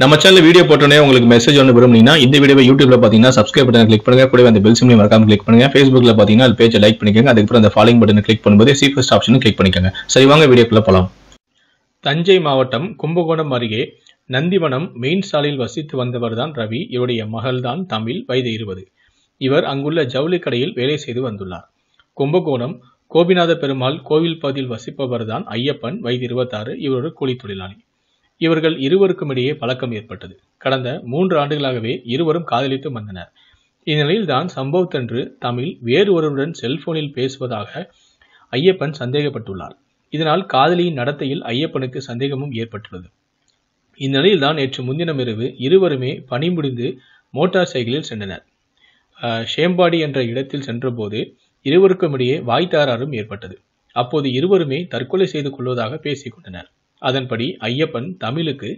நம்ம channel video போட்டோன்னே உங்களுக்கு மெசேஜ் ஒன்று விரும்புனீங்கன்னா இந்த வீடியோ யூடியூப்ல பார்த்தீங்கன்னா சப்ஸ்கிரைப் பட்டன் கிளிக் பண்ணுங்க கூட அந்த பெல் சிம்லையும் மறக்காம கிளிக் பண்ணுங்க ஃபேஸ்புக்ல பார்த்தீங்கன்னா அது பேஜை லைக் பண்ணிக்கோங்க அதுக்கப்புறம் அந்த ஃபாலோயிங் பட்டன் கிளிக் பண்ணும்போது சி ஃபர்ஸ்ட் ஆப்ஷனும் கிளிக் பண்ணிக்கோங்க சரி வாங்க வீடியோக்குள்ள போகலாம் தஞ்சை மாவட்டம் கும்பகோணம் அருகே நந்திவனம் மெயின் சாலையில் வசித்து வந்தவர் தான் ரவி இவருடைய மகள்தான் தமிழ் வயது இருபது இவர் அங்குள்ள ஜவுளி கடையில் வேலை செய்து வந்துள்ளார் கும்பகோணம் கோபிநாத பெருமாள் கோவில் பகுதியில் வசிப்பவர் தான் ஐயப்பன் வயது இருபத்தாறு இவரோட கூலி தொழிலாளி இவர்கள் இருவருக்கும் இடையே பழக்கம் ஏற்பட்டது கடந்த மூன்று ஆண்டுகளாகவே இருவரும் காதலித்து வந்தனர் இந்நிலையில்தான் சம்பவத்தன்று தமிழ் வேறு ஒருவருடன் செல்போனில் பேசுவதாக ஐயப்பன் சந்தேகப்பட்டுள்ளார் இதனால் காதலியின் நடத்தையில் ஐயப்பனுக்கு சந்தேகமும் ஏற்பட்டுள்ளது இந்நிலையில்தான் நேற்று முன்தினம் இரவு இருவருமே பணி முடிந்து மோட்டார் சைக்கிளில் சென்றனர் ஷேம்பாடி என்ற இடத்தில் சென்றபோது இருவருக்கும் இடையே வாய்த்தாராரும் ஏற்பட்டது அப்போது இருவருமே தற்கொலை செய்து கொள்வதாக பேசிக் கொண்டனர் அதன்படி ஐயப்பன் தமிழுக்கு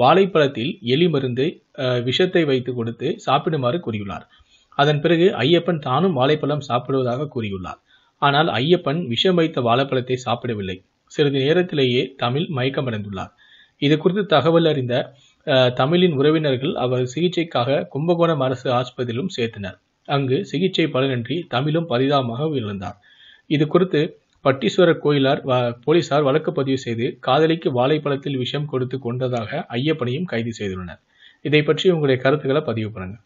வாழைப்பழத்தில் எலி மருந்து விஷத்தை வைத்து கொடுத்து சாப்பிடுமாறு கூறியுள்ளார் அதன் பிறகு ஐயப்பன் தானும் வாழைப்பழம் சாப்பிடுவதாக கூறியுள்ளார் ஆனால் ஐயப்பன் விஷம் வைத்த வாழைப்பழத்தை சாப்பிடவில்லை சிறிது நேரத்திலேயே தமிழ் மயக்கமடைந்துள்ளார் இது குறித்து தகவல் அறிந்த தமிழின் உறவினர்கள் அவர் சிகிச்சைக்காக கும்பகோணம் அரசு ஆஸ்பத்திரியிலும் சேர்த்தனர் அங்கு சிகிச்சை பலனின்றி தமிழும் பரிதாபமாக உயிரிழந்தார் இது குறித்து பட்டீஸ்வர கோயிலார் போலீசார் வழக்கு பதிவு செய்து காதலிக்கு வாழைப்பழத்தில் விஷம் கொடுத்து கொண்டதாக ஐயப்பனையும் கைது செய்துள்ளனர் இதை பற்றி உங்களுடைய கருத்துக்களை பதிவு பண்ணுங்கள்